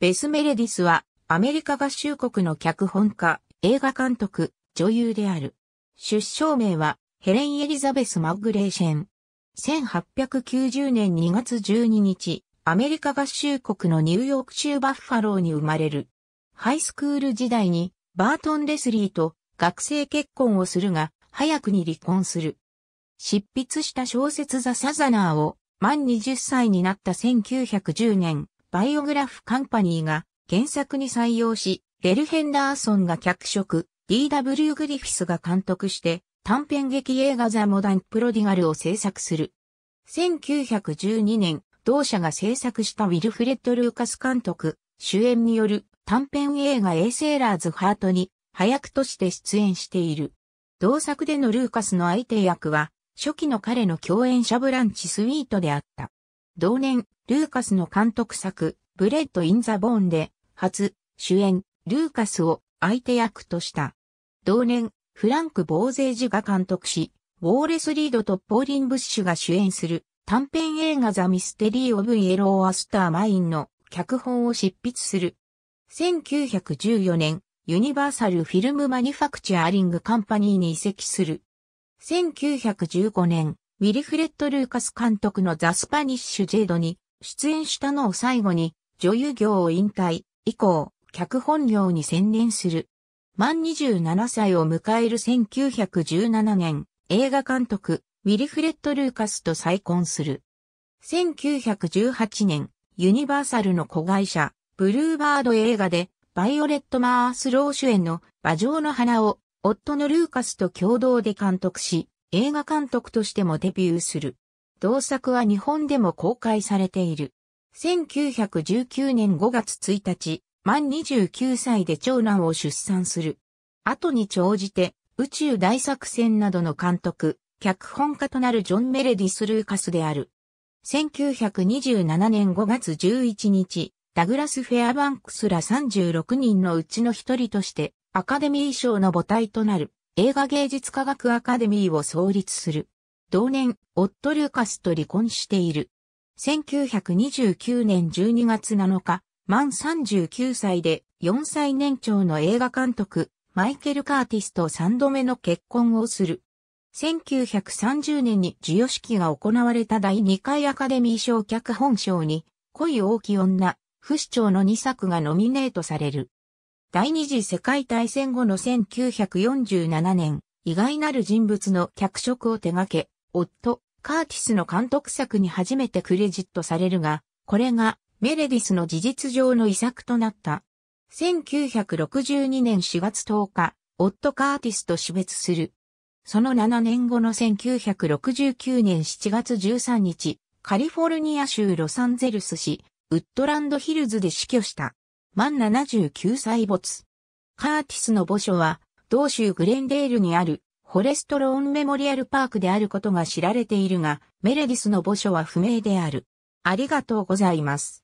ベスメレディスは、アメリカ合衆国の脚本家、映画監督、女優である。出生名は、ヘレン・エリザベス・マッグレーシェン。1890年2月12日、アメリカ合衆国のニューヨーク州バッファローに生まれる。ハイスクール時代に、バートン・レスリーと学生結婚をするが、早くに離婚する。執筆した小説ザ・サザナーを、満20歳になった1910年、バイオグラフカンパニーが原作に採用し、レル・ヘンダーソンが脚色、D.W. グリフィスが監督して短編劇映画ザ・モダン・プロディガルを制作する。1912年、同社が制作したウィルフレッド・ルーカス監督、主演による短編映画エイセーラーズ・ハートに、早くとして出演している。同作でのルーカスの相手役は、初期の彼の共演者ブランチ・スウィートであった。同年、ルーカスの監督作、ブレッド・イン・ザ・ボーンで、初、主演、ルーカスを相手役とした。同年、フランク・ボーゼージが監督し、ウォーレス・リードとポーリン・ブッシュが主演する短編映画ザ・ミステリー・オブ・イエロー・アスター・マインの脚本を執筆する。1914年、ユニバーサル・フィルム・マニュファクチャーリング・カンパニーに移籍する。1915年、ウィリフレッド・ルーカス監督のザ・スパニッシュ・ジェイドに出演したのを最後に女優業を引退以降、脚本業に専念する。満27歳を迎える1917年、映画監督、ウィリフレッド・ルーカスと再婚する。1918年、ユニバーサルの子会社、ブルーバード映画で、バイオレット・マースロー主演の馬上の花を、夫のルーカスと共同で監督し、映画監督としてもデビューする。同作は日本でも公開されている。1919年5月1日、満29歳で長男を出産する。後に長じて、宇宙大作戦などの監督、脚本家となるジョン・メレディス・ルーカスである。1927年5月11日、ダグラス・フェアバンクスら36人のうちの一人として、アカデミー賞の母体となる映画芸術科学アカデミーを創立する。同年、夫ルーカスと離婚している。1929年12月7日、満39歳で4歳年長の映画監督、マイケル・カーティスと3度目の結婚をする。1930年に授与式が行われた第2回アカデミー賞脚本賞に、恋大き女、不死鳥の2作がノミネートされる。第二次世界大戦後の1947年、意外なる人物の脚色を手掛け、夫、カーティスの監督作に初めてクレジットされるが、これがメレディスの事実上の遺作となった。1962年4月10日、夫カーティスと死別する。その7年後の1969年7月13日、カリフォルニア州ロサンゼルス市、ウッドランドヒルズで死去した。満79歳没。カーティスの墓所は、同州グレンデールにある、フォレストローンメモリアルパークであることが知られているが、メレディスの墓所は不明である。ありがとうございます。